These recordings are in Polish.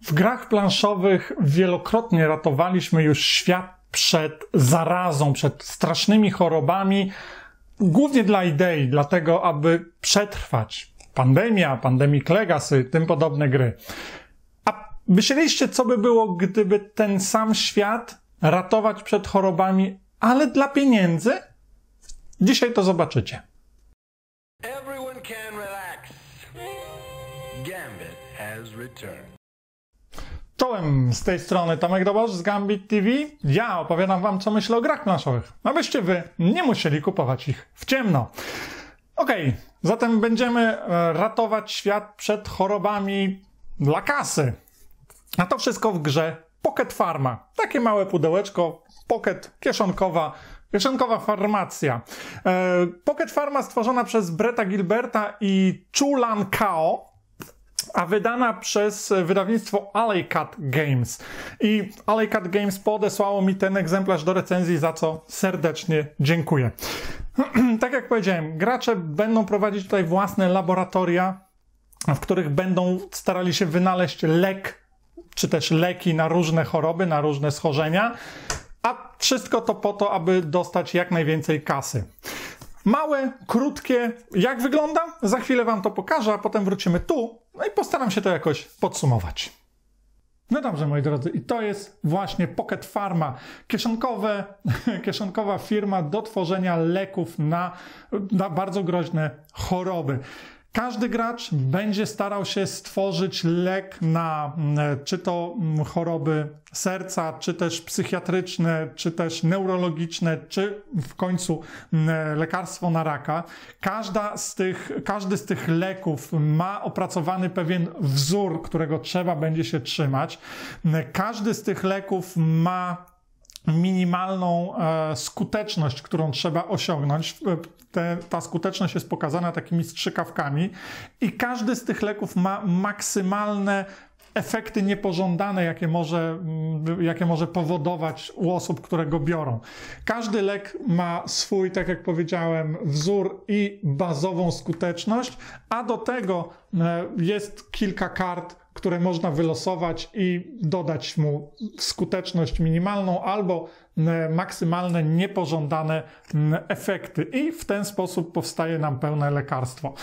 W grach planszowych wielokrotnie ratowaliśmy już świat przed zarazą, przed strasznymi chorobami, głównie dla idei, dlatego aby przetrwać. Pandemia, Pandemic Legacy, tym podobne gry. A myśleliście, co by było, gdyby ten sam świat ratować przed chorobami, ale dla pieniędzy? Dzisiaj to zobaczycie. Everyone can relax. Gambit has returned czołem z tej strony Tomek Dobosz z Gambit TV. Ja opowiadam wam, co myślę o grach planszowych, abyście wy nie musieli kupować ich w ciemno. Okej, okay, zatem będziemy e, ratować świat przed chorobami dla kasy. A to wszystko w grze Pocket Pharma. Takie małe pudełeczko, pocket kieszonkowa, Kieszonkowa farmacja. E, pocket Pharma stworzona przez Breta Gilberta i Chulan Kao a wydana przez wydawnictwo Alleycat Games. I Alleycat Games podesłało mi ten egzemplarz do recenzji, za co serdecznie dziękuję. tak jak powiedziałem, gracze będą prowadzić tutaj własne laboratoria, w których będą starali się wynaleźć lek, czy też leki na różne choroby, na różne schorzenia. A wszystko to po to, aby dostać jak najwięcej kasy. Małe, krótkie. Jak wygląda? Za chwilę Wam to pokażę, a potem wrócimy tu no i postaram się to jakoś podsumować. No dobrze, moi drodzy, i to jest właśnie Pocket Pharma, kieszonkowe, kieszonkowa firma do tworzenia leków na, na bardzo groźne choroby. Każdy gracz będzie starał się stworzyć lek na mm, czy to mm, choroby serca, czy też psychiatryczne, czy też neurologiczne, czy w końcu mm, lekarstwo na raka. Każda z tych, każdy z tych leków ma opracowany pewien wzór, którego trzeba będzie się trzymać. Każdy z tych leków ma minimalną e, skuteczność, którą trzeba osiągnąć. Te, ta skuteczność jest pokazana takimi strzykawkami i każdy z tych leków ma maksymalne efekty niepożądane, jakie może, mm, jakie może powodować u osób, które go biorą. Każdy lek ma swój, tak jak powiedziałem, wzór i bazową skuteczność, a do tego e, jest kilka kart które można wylosować i dodać mu skuteczność minimalną albo e, maksymalne niepożądane efekty. I w ten sposób powstaje nam pełne lekarstwo.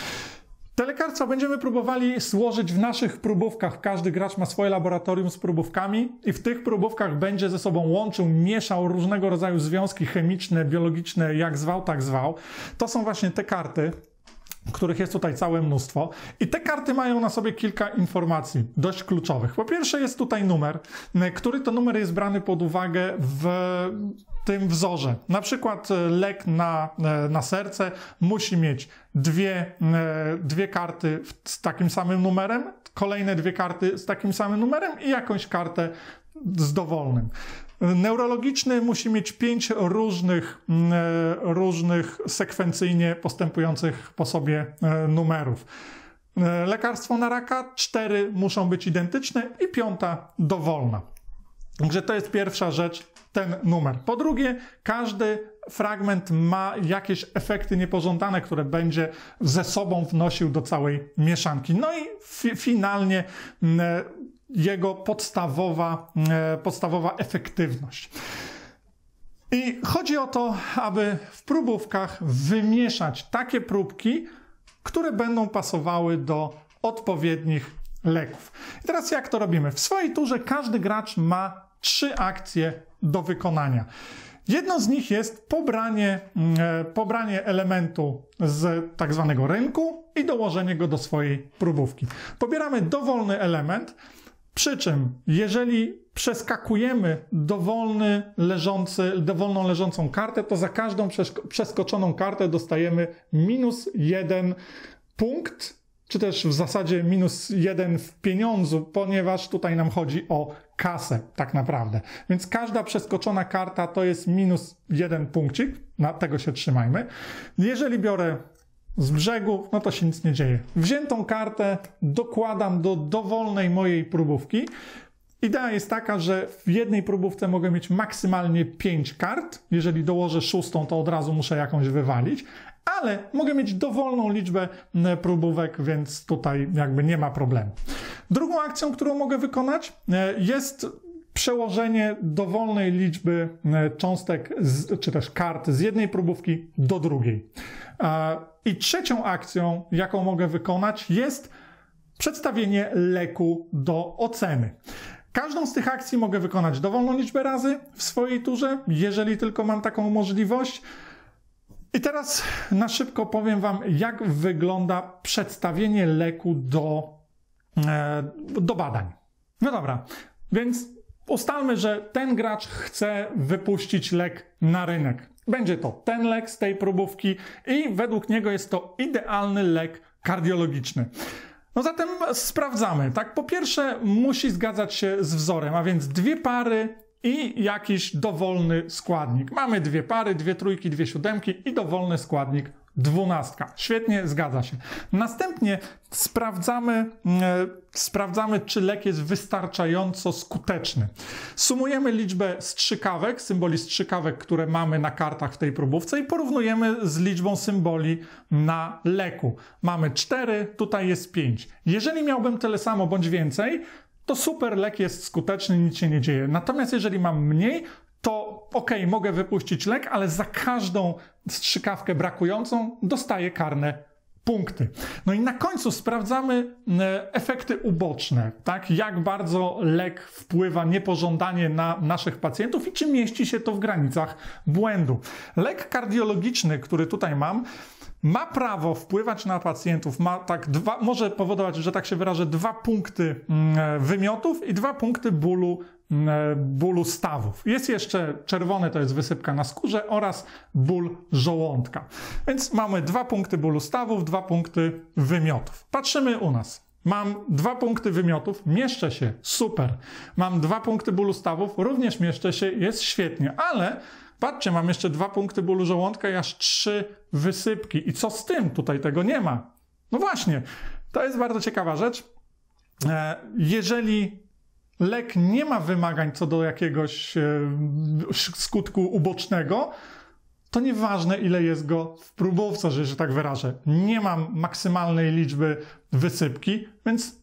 Te lekarstwa będziemy próbowali złożyć w naszych próbówkach. Każdy gracz ma swoje laboratorium z próbówkami i w tych próbówkach będzie ze sobą łączył, mieszał różnego rodzaju związki chemiczne, biologiczne, jak zwał, tak zwał. To są właśnie te karty których jest tutaj całe mnóstwo. I te karty mają na sobie kilka informacji dość kluczowych. Po pierwsze jest tutaj numer, e, który to numer jest brany pod uwagę w tym wzorze. Na przykład e, lek na, e, na serce musi mieć dwie, dwie karty z takim samym numerem, kolejne dwie karty z takim samym numerem i jakąś kartę z dowolnym. Neurologiczny musi mieć pięć różnych, mm, e, różnych sekwencyjnie postępujących po sobie e, numerów. E, lekarstwo na raka, cztery muszą być identyczne i piąta dowolna. Także to jest pierwsza rzecz, ten numer. Po drugie, każdy fragment ma jakieś efekty niepożądane, które będzie ze sobą wnosił do całej mieszanki. No i finalnie mm, jego podstawowa, e, podstawowa efektywność. I chodzi o to, aby w próbówkach wymieszać takie próbki, które będą pasowały do odpowiednich leków. I teraz jak to robimy? W swojej turze każdy gracz ma trzy akcje do wykonania. Jedną z nich jest pobranie, e, pobranie elementu z tak zwanego rynku i dołożenie go do swojej próbówki. Pobieramy dowolny element, przy czym, jeżeli przeskakujemy dowolny leżący, dowolną leżącą kartę, to za każdą przeskoczoną kartę dostajemy minus jeden punkt, czy też w zasadzie minus jeden w pieniądzu, ponieważ tutaj nam chodzi o kasę tak naprawdę. Więc każda przeskoczona karta to jest minus jeden punkcik, na tego się trzymajmy. Jeżeli biorę z brzegu, no to się nic nie dzieje. Wziętą kartę dokładam do dowolnej mojej próbówki. Idea jest taka, że w jednej próbówce mogę mieć maksymalnie 5 kart. Jeżeli dołożę szóstą, to od razu muszę jakąś wywalić, ale mogę mieć dowolną liczbę mm, próbówek, więc tutaj jakby nie ma problemu. Drugą akcją, którą mogę wykonać, e, jest przełożenie dowolnej liczby e, cząstek, z, czy też kart z jednej próbówki do drugiej. I trzecią akcją, jaką mogę wykonać, jest przedstawienie leku do oceny. Każdą z tych akcji mogę wykonać dowolną liczbę razy w swojej turze, jeżeli tylko mam taką możliwość. I teraz na szybko powiem Wam, jak wygląda przedstawienie leku do, e, do badań. No dobra, więc ustalmy, że ten gracz chce wypuścić lek na rynek. Będzie to ten lek z tej próbówki i według niego jest to idealny lek kardiologiczny. No zatem sprawdzamy. Tak, po pierwsze musi zgadzać się z wzorem, a więc dwie pary i jakiś dowolny składnik. Mamy dwie pary, dwie trójki, dwie siódemki i dowolny składnik dwunastka. Świetnie, zgadza się. Następnie sprawdzamy, e, sprawdzamy, czy lek jest wystarczająco skuteczny. Sumujemy liczbę strzykawek, symboli strzykawek, które mamy na kartach w tej próbówce i porównujemy z liczbą symboli na leku. Mamy 4, tutaj jest 5. Jeżeli miałbym tyle samo bądź więcej, to super, lek jest skuteczny, nic się nie dzieje. Natomiast jeżeli mam mniej, to ok, mogę wypuścić lek, ale za każdą strzykawkę brakującą dostaję karne punkty. No i na końcu sprawdzamy e, efekty uboczne, tak? Jak bardzo lek wpływa niepożądanie na naszych pacjentów i czy mieści się to w granicach błędu. Lek kardiologiczny, który tutaj mam, ma prawo wpływać na pacjentów, ma tak dwa, może powodować, że tak się wyrażę, dwa punkty mm, e, wymiotów i dwa punkty bólu, mm, e, bólu stawów. Jest jeszcze czerwony, to jest wysypka na skórze oraz ból żołądka. Więc mamy dwa punkty bólu stawów, dwa punkty wymiotów. Patrzymy u nas. Mam dwa punkty wymiotów, mieszczę się, super. Mam dwa punkty bólu stawów, również mieszczę się, jest świetnie, ale Patrzcie, mam jeszcze dwa punkty bólu żołądka i aż trzy wysypki. I co z tym? Tutaj tego nie ma. No właśnie, to jest bardzo ciekawa rzecz. E, jeżeli lek nie ma wymagań co do jakiegoś e, skutku ubocznego, to nieważne ile jest go w próbowce, że się tak wyrażę. Nie mam maksymalnej liczby wysypki, więc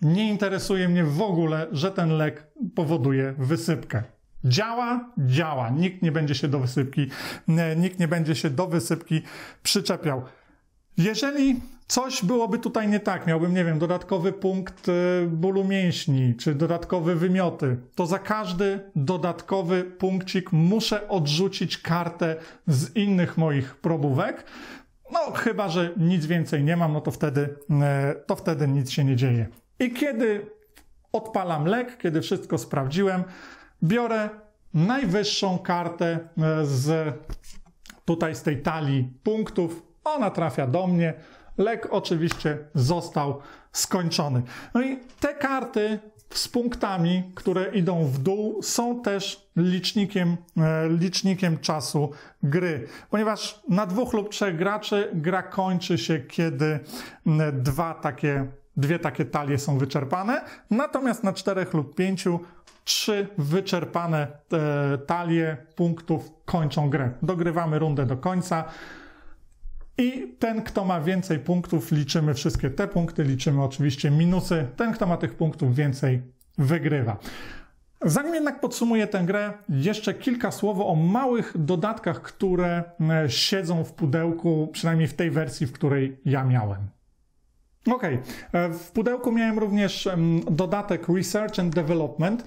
nie interesuje mnie w ogóle, że ten lek powoduje wysypkę. Działa, działa. Nikt nie będzie się do wysypki, nikt nie będzie się do wysypki przyczepiał. Jeżeli coś byłoby tutaj nie tak, miałbym, nie wiem, dodatkowy punkt y, bólu mięśni, czy dodatkowe wymioty, to za każdy dodatkowy punkcik muszę odrzucić kartę z innych moich probówek. No, chyba, że nic więcej nie mam, no to wtedy, y, to wtedy nic się nie dzieje. I kiedy odpalam lek, kiedy wszystko sprawdziłem, biorę najwyższą kartę e, z tutaj z tej talii punktów. Ona trafia do mnie. Lek oczywiście został skończony. No i te karty z punktami, które idą w dół, są też licznikiem, e, licznikiem czasu gry, ponieważ na dwóch lub trzech graczy gra kończy się, kiedy dwa takie, dwie takie talie są wyczerpane, natomiast na czterech lub pięciu Trzy wyczerpane e, talie punktów kończą grę. Dogrywamy rundę do końca. I ten, kto ma więcej punktów, liczymy wszystkie te punkty, liczymy oczywiście minusy. Ten, kto ma tych punktów więcej, wygrywa. Zanim jednak podsumuję tę grę, jeszcze kilka słów o małych dodatkach, które e, siedzą w pudełku, przynajmniej w tej wersji, w której ja miałem. Okej. Okay. E, w pudełku miałem również dodatek Research and Development.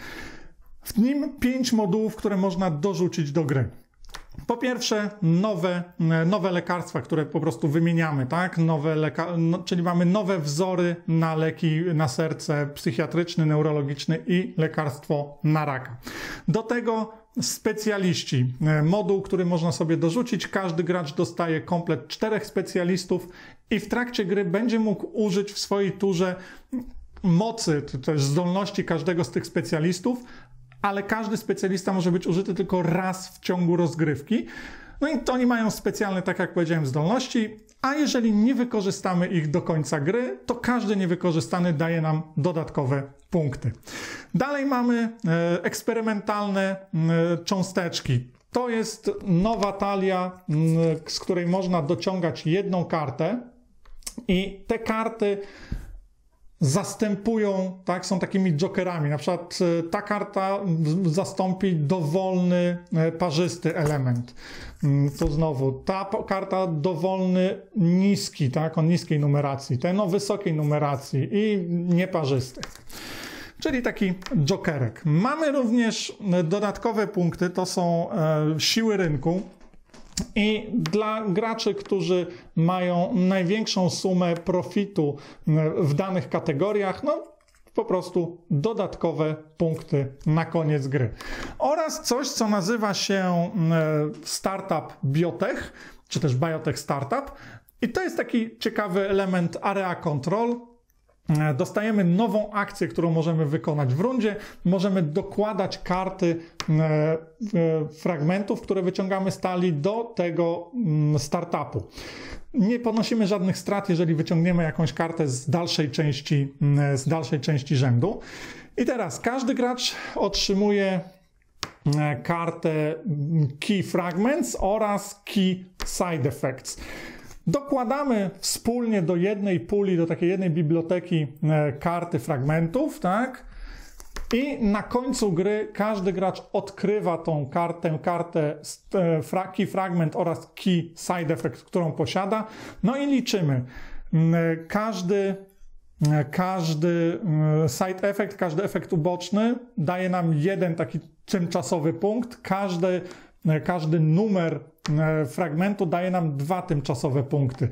W nim pięć modułów, które można dorzucić do gry. Po pierwsze, nowe, e, nowe lekarstwa, które po prostu wymieniamy, tak? Nowe leka no, czyli mamy nowe wzory na leki na serce psychiatryczny, neurologiczny i lekarstwo na raka. Do tego specjaliści. E, moduł, który można sobie dorzucić. Każdy gracz dostaje komplet czterech specjalistów i w trakcie gry będzie mógł użyć w swojej turze mocy, czy też zdolności każdego z tych specjalistów, ale każdy specjalista może być użyty tylko raz w ciągu rozgrywki. No i to oni mają specjalne, tak jak powiedziałem, zdolności, a jeżeli nie wykorzystamy ich do końca gry, to każdy niewykorzystany daje nam dodatkowe punkty. Dalej mamy e, eksperymentalne cząsteczki. To jest nowa talia, z której można dociągać jedną kartę. I te karty zastępują, tak, są takimi jokerami. Na przykład e, ta karta zastąpi dowolny e, parzysty element. Mm, to znowu ta karta dowolny niski, tak, o niskiej numeracji, ten o wysokiej numeracji i nieparzysty. Czyli taki jokerek. Mamy również e, dodatkowe punkty, to są siły rynku. I dla graczy, którzy mają największą sumę profitu e, w danych kategoriach, no po prostu dodatkowe punkty na koniec gry. Oraz coś, co nazywa się e, Startup Biotech, czy też Biotech Startup. I to jest taki ciekawy element area control, E, dostajemy nową akcję, którą możemy wykonać w rundzie. Możemy dokładać karty e, e, fragmentów, które wyciągamy z talii do tego mm, startupu. Nie ponosimy żadnych strat, jeżeli wyciągniemy jakąś kartę z dalszej części, mm, z dalszej części rzędu. I teraz każdy gracz otrzymuje kartę mm, Key Fragments oraz Key Side Effects dokładamy wspólnie do jednej puli, do takiej jednej biblioteki e, karty fragmentów, tak? I na końcu gry każdy gracz odkrywa tą kartę, kartę e, key fragment oraz key side effect, którą posiada. No i liczymy. Mm, e, każdy, każdy mm, side effect, każdy efekt uboczny daje nam jeden taki tymczasowy punkt. Każdy, każdy numer E, fragmentu daje nam dwa tymczasowe punkty.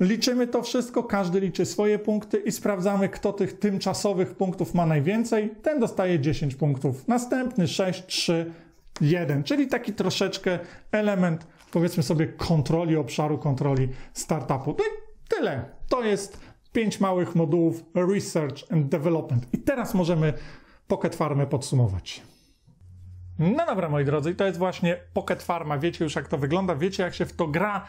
Liczymy to wszystko, każdy liczy swoje punkty i sprawdzamy, kto tych tymczasowych punktów ma najwięcej. Ten dostaje 10 punktów, następny 6, 3, 1, czyli taki troszeczkę element, powiedzmy sobie, kontroli obszaru kontroli startupu. No i tyle. To jest pięć małych modułów Research and Development. I teraz możemy Pocket Farmę podsumować. No dobra, moi drodzy, i to jest właśnie Pocket Farma. Wiecie już, jak to wygląda, wiecie, jak się w to gra.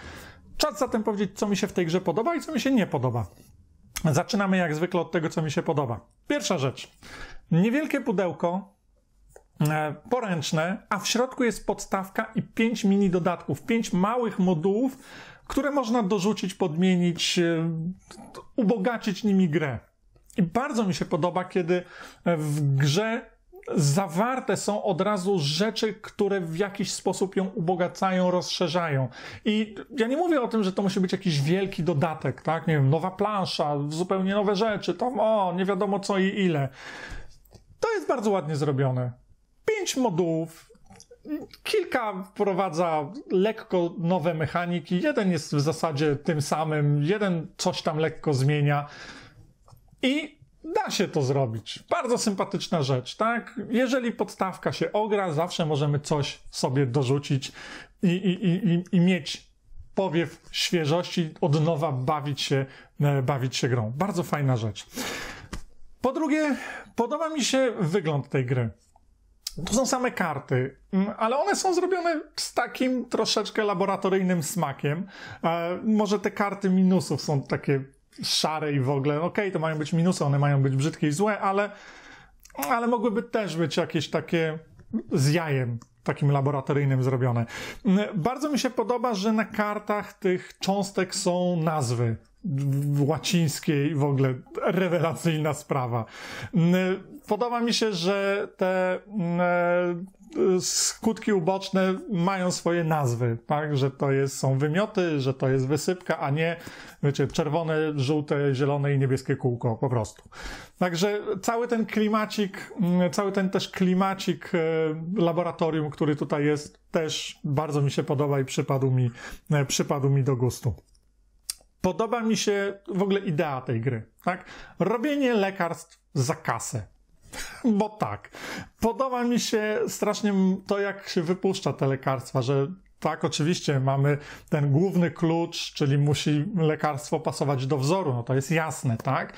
Czas zatem powiedzieć, co mi się w tej grze podoba i co mi się nie podoba. Zaczynamy jak zwykle od tego, co mi się podoba. Pierwsza rzecz. Niewielkie pudełko, e, poręczne, a w środku jest podstawka i pięć mini dodatków, pięć małych modułów, które można dorzucić, podmienić, e, ubogacić nimi grę. I bardzo mi się podoba, kiedy w grze zawarte są od razu rzeczy, które w jakiś sposób ją ubogacają, rozszerzają. I ja nie mówię o tym, że to musi być jakiś wielki dodatek, tak? Nie wiem, nowa plansza, zupełnie nowe rzeczy, tam o, nie wiadomo co i ile. To jest bardzo ładnie zrobione. Pięć modułów, kilka wprowadza lekko nowe mechaniki, jeden jest w zasadzie tym samym, jeden coś tam lekko zmienia. I da się to zrobić. Bardzo sympatyczna rzecz, tak? Jeżeli podstawka się ogra, zawsze możemy coś sobie dorzucić i, i, i, i mieć powiew świeżości, od nowa bawić się, e, bawić się grą. Bardzo fajna rzecz. Po drugie, podoba mi się wygląd tej gry. To są same karty, ale one są zrobione z takim troszeczkę laboratoryjnym smakiem. E, może te karty minusów są takie szare i w ogóle, no okej, okay, to mają być minusy, one mają być brzydkie i złe, ale, ale mogłyby też być jakieś takie z jajem, takim laboratoryjnym zrobione. Bardzo mi się podoba, że na kartach tych cząstek są nazwy łacińskiej, w ogóle rewelacyjna sprawa. Podoba mi się, że te skutki uboczne mają swoje nazwy, tak? Że to jest, są wymioty, że to jest wysypka, a nie, wiecie, czerwone, żółte, zielone i niebieskie kółko, po prostu. Także cały ten klimacik, mm, cały ten też klimacik e, laboratorium, który tutaj jest, też bardzo mi się podoba i przypadł mi, e, przypadł mi do gustu podoba mi się w ogóle idea tej gry, tak? Robienie lekarstw za kasę. Bo tak. Podoba mi się strasznie to, jak się wypuszcza te lekarstwa, że tak, oczywiście mamy ten główny klucz, czyli musi lekarstwo pasować do wzoru, no to jest jasne, tak?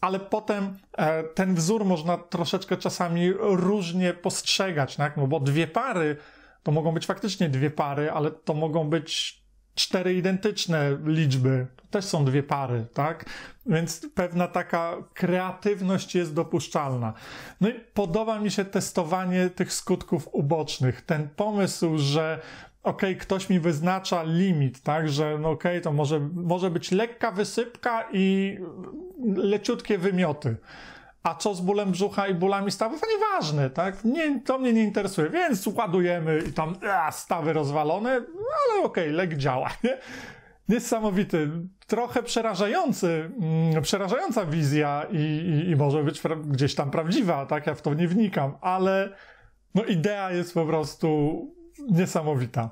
ale potem e, ten wzór można troszeczkę czasami różnie postrzegać, tak? no bo dwie pary to mogą być faktycznie dwie pary, ale to mogą być cztery identyczne liczby. Też są dwie pary, tak? Więc pewna taka kreatywność jest dopuszczalna. No i podoba mi się testowanie tych skutków ubocznych. Ten pomysł, że OK, ktoś mi wyznacza limit, tak, że no okej, okay, to może, może być lekka wysypka i leciutkie wymioty a co z bólem brzucha i bólami stawów? to nieważne, tak? Nie, to mnie nie interesuje, więc układujemy i tam a, stawy rozwalone, no ale okej, okay, lek działa, nie? Niesamowity, trochę przerażający, mm, przerażająca wizja i, i, i może być gdzieś tam prawdziwa, tak? Ja w to nie wnikam, ale no idea jest po prostu niesamowita.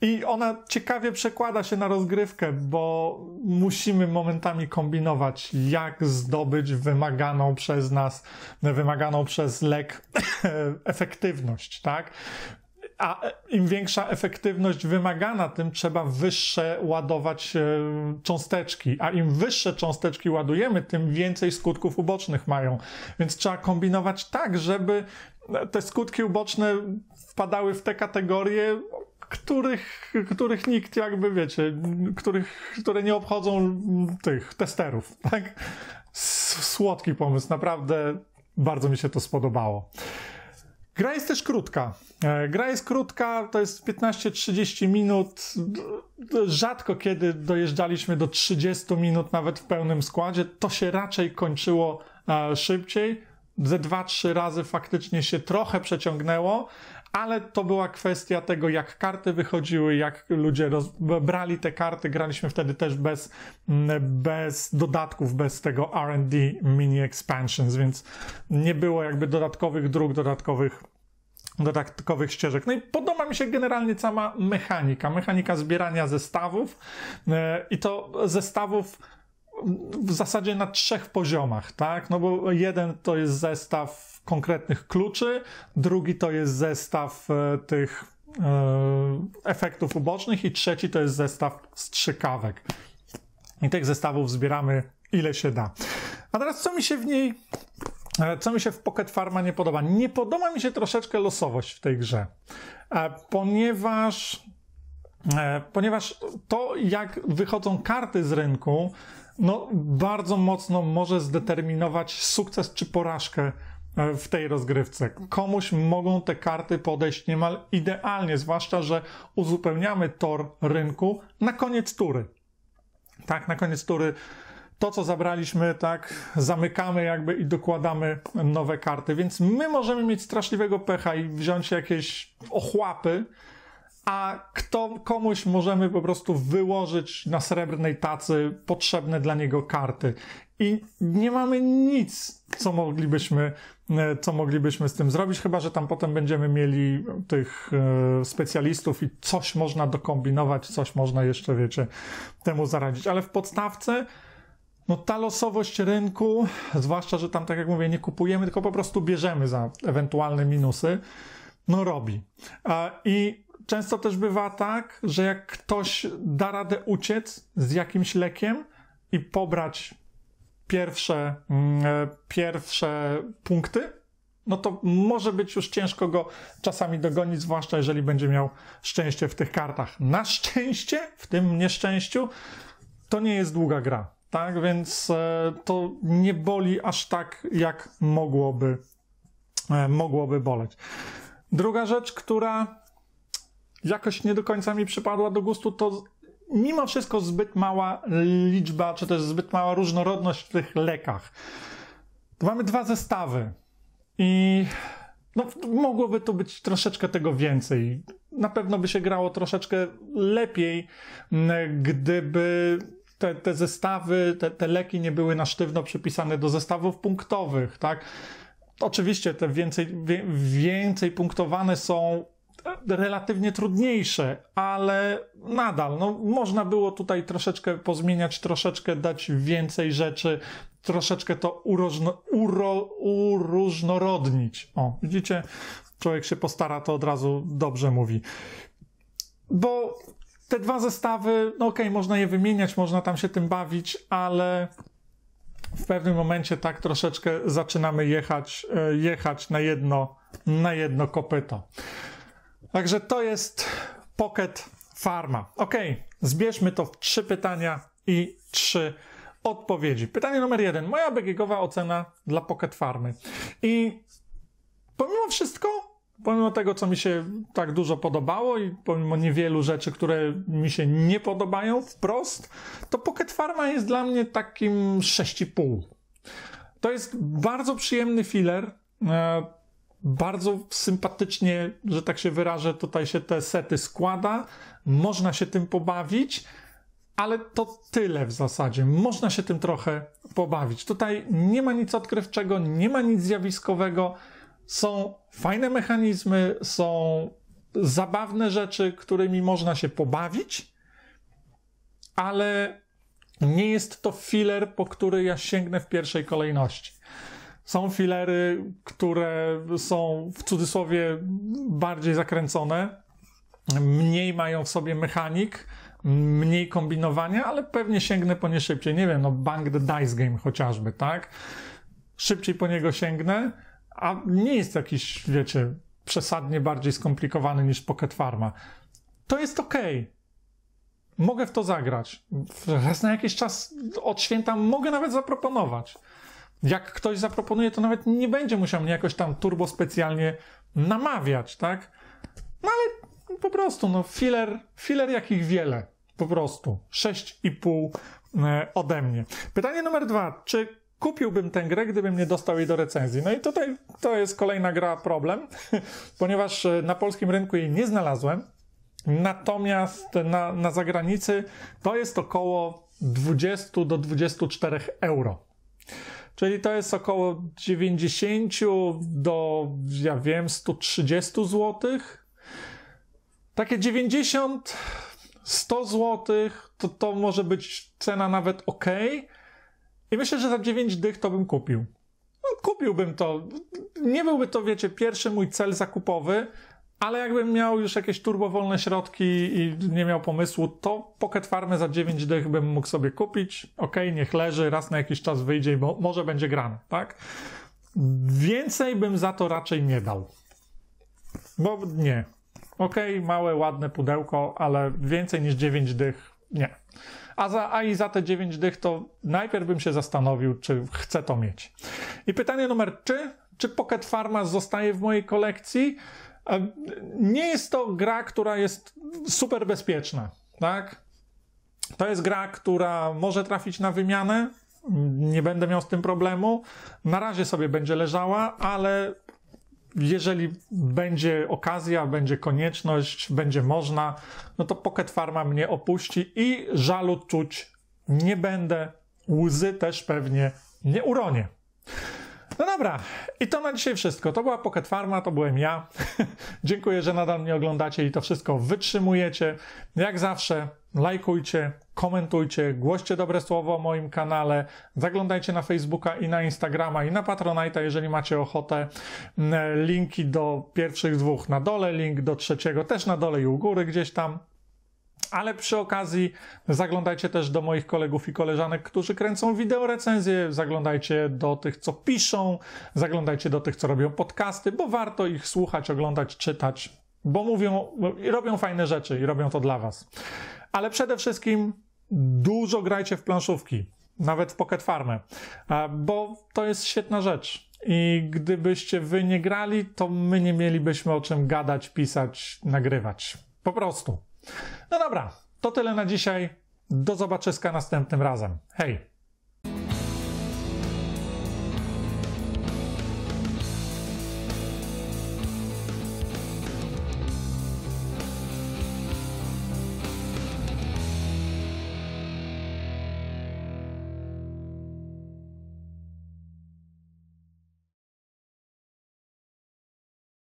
I ona ciekawie przekłada się na rozgrywkę, bo musimy momentami kombinować, jak zdobyć wymaganą przez nas, wymaganą przez lek efektywność, tak? a im większa efektywność wymagana, tym trzeba wyższe ładować e, cząsteczki, a im wyższe cząsteczki ładujemy, tym więcej skutków ubocznych mają. Więc trzeba kombinować tak, żeby te skutki uboczne wpadały w te kategorie, których, których nikt jakby, wiecie, których, które nie obchodzą tych testerów, tak? Słodki pomysł, naprawdę bardzo mi się to spodobało. Gra jest też krótka. E, gra jest krótka, to jest 15-30 minut. Rzadko kiedy dojeżdżaliśmy do 30 minut, nawet w pełnym składzie. To się raczej kończyło e, szybciej ze dwa, trzy razy faktycznie się trochę przeciągnęło, ale to była kwestia tego, jak karty wychodziły, jak ludzie roz... brali te karty. Graliśmy wtedy też bez, bez dodatków, bez tego RD mini expansions, więc nie było jakby dodatkowych dróg, dodatkowych dodatkowych ścieżek. No i podoba mi się generalnie sama mechanika, mechanika zbierania zestawów e, i to zestawów w zasadzie na trzech poziomach, tak? No bo jeden to jest zestaw konkretnych kluczy, drugi to jest zestaw e, tych e, efektów ubocznych i trzeci to jest zestaw strzykawek. I tych zestawów zbieramy ile się da. A teraz co mi się w niej, e, co mi się w Pocket Pharma nie podoba? Nie podoba mi się troszeczkę losowość w tej grze, ponieważ ponieważ to jak wychodzą karty z rynku, no, bardzo mocno może zdeterminować sukces czy porażkę e, w tej rozgrywce. Komuś mogą te karty podejść niemal idealnie, zwłaszcza, że uzupełniamy tor rynku na koniec tury. Tak, na koniec tury to, co zabraliśmy, tak, zamykamy jakby i dokładamy nowe karty, więc my możemy mieć straszliwego pecha i wziąć jakieś ochłapy, a kto, komuś możemy po prostu wyłożyć na srebrnej tacy potrzebne dla niego karty. I nie mamy nic, co moglibyśmy, e, co moglibyśmy z tym zrobić, chyba że tam potem będziemy mieli tych e, specjalistów i coś można dokombinować, coś można jeszcze, wiecie, temu zaradzić. Ale w podstawce, no ta losowość rynku, zwłaszcza, że tam, tak jak mówię, nie kupujemy, tylko po prostu bierzemy za ewentualne minusy, no robi. I często też bywa tak, że jak ktoś da radę uciec z jakimś lekiem i pobrać pierwsze, mm, e, pierwsze punkty, no to może być już ciężko go czasami dogonić, zwłaszcza jeżeli będzie miał szczęście w tych kartach. Na szczęście, w tym nieszczęściu, to nie jest długa gra, tak? Więc e, to nie boli aż tak, jak mogłoby, e, mogłoby boleć. Druga rzecz, która jakoś nie do końca mi przypadła do gustu, to mimo wszystko zbyt mała liczba, czy też zbyt mała różnorodność w tych lekach. mamy dwa zestawy i no, mogłoby tu być troszeczkę tego więcej. Na pewno by się grało troszeczkę lepiej, gdyby te, te zestawy, te, te leki nie były na sztywno przypisane do zestawów punktowych, tak? Oczywiście te więcej, wie, więcej punktowane są relatywnie trudniejsze, ale nadal no, można było tutaj troszeczkę pozmieniać, troszeczkę dać więcej rzeczy, troszeczkę to urożno, uro, uróżnorodnić. O, widzicie, człowiek się postara, to od razu dobrze mówi. Bo te dwa zestawy, no okej, okay, można je wymieniać, można tam się tym bawić, ale w pewnym momencie tak troszeczkę zaczynamy jechać, e, jechać na jedno, na jedno kopyto. Także to jest Pocket Pharma. Ok, zbierzmy to w trzy pytania i trzy odpowiedzi. Pytanie numer jeden. Moja BGGowa ocena dla Pocket Farmy. I pomimo wszystko, pomimo tego, co mi się tak dużo podobało i pomimo niewielu rzeczy, które mi się nie podobają wprost, to Pocket Pharma jest dla mnie takim 6,5. To jest bardzo przyjemny filler. E, bardzo sympatycznie, że tak się wyrażę, tutaj się te sety składa, można się tym pobawić, ale to tyle w zasadzie. Można się tym trochę pobawić. Tutaj nie ma nic odkrywczego, nie ma nic zjawiskowego. Są fajne mechanizmy, są zabawne rzeczy, którymi można się pobawić, ale nie jest to filler, po który ja sięgnę w pierwszej kolejności. Są filery, które są w cudzysłowie bardziej zakręcone, mniej mają w sobie mechanik, mniej kombinowania, ale pewnie sięgnę po nie szybciej. Nie wiem, no Bang the Dice Game chociażby, tak? Szybciej po niego sięgnę, a nie jest jakiś, wiecie, przesadnie bardziej skomplikowany niż Pocket Farma. To jest ok. Mogę w to zagrać. Raz na jakiś czas od święta mogę nawet zaproponować jak ktoś zaproponuje, to nawet nie będzie musiał mnie jakoś tam turbo specjalnie namawiać, tak? No ale po prostu, no filler, filler jakich wiele. Po prostu. 6,5 e, ode mnie. Pytanie numer dwa. Czy kupiłbym tę grę, gdybym nie dostał jej do recenzji? No i tutaj to jest kolejna gra problem, ponieważ e, na polskim rynku jej nie znalazłem. Natomiast na, na zagranicy to jest około 20 do 24 euro. Czyli to jest około 90 do, ja wiem, 130 zł. Takie 90, 100 zł to, to może być cena nawet ok. I myślę, że za 9 dych to bym kupił. No, kupiłbym to. Nie byłby to, wiecie, pierwszy mój cel zakupowy, ale jakbym miał już jakieś turbowolne środki i nie miał pomysłu, to Pocket Farmę za 9 dych bym mógł sobie kupić. Okej, okay, niech leży, raz na jakiś czas wyjdzie, bo może będzie grany, tak? Więcej bym za to raczej nie dał. Bo nie. Okej, okay, małe, ładne pudełko, ale więcej niż 9 dych nie. A, za, a i za te 9 dych to najpierw bym się zastanowił, czy chcę to mieć. I pytanie numer 3. Czy Pocket Farma zostaje w mojej kolekcji? Nie jest to gra, która jest super bezpieczna, tak? To jest gra, która może trafić na wymianę. Nie będę miał z tym problemu. Na razie sobie będzie leżała, ale jeżeli będzie okazja, będzie konieczność, będzie można, no to Pocket Farma mnie opuści i żalu czuć nie będę. Łzy też pewnie nie uronię. No dobra, i to na dzisiaj wszystko. To była Pocket Farma, to byłem ja. Dziękuję, że nadal mnie oglądacie i to wszystko wytrzymujecie. Jak zawsze, lajkujcie, komentujcie, głoście dobre słowo o moim kanale, zaglądajcie na Facebooka i na Instagrama i na Patronite'a, jeżeli macie ochotę. Mm, linki do pierwszych dwóch na dole, link do trzeciego też na dole i u góry gdzieś tam ale przy okazji zaglądajcie też do moich kolegów i koleżanek, którzy kręcą wideo recenzje, zaglądajcie do tych, co piszą, zaglądajcie do tych, co robią podcasty, bo warto ich słuchać, oglądać, czytać, bo mówią i robią fajne rzeczy i robią to dla was. Ale przede wszystkim dużo grajcie w planszówki, nawet w Pocket Farmę, bo to jest świetna rzecz. I gdybyście wy nie grali, to my nie mielibyśmy o czym gadać, pisać, nagrywać. Po prostu. No dobra, to tyle na dzisiaj. Do zobaczyska następnym razem. Hej!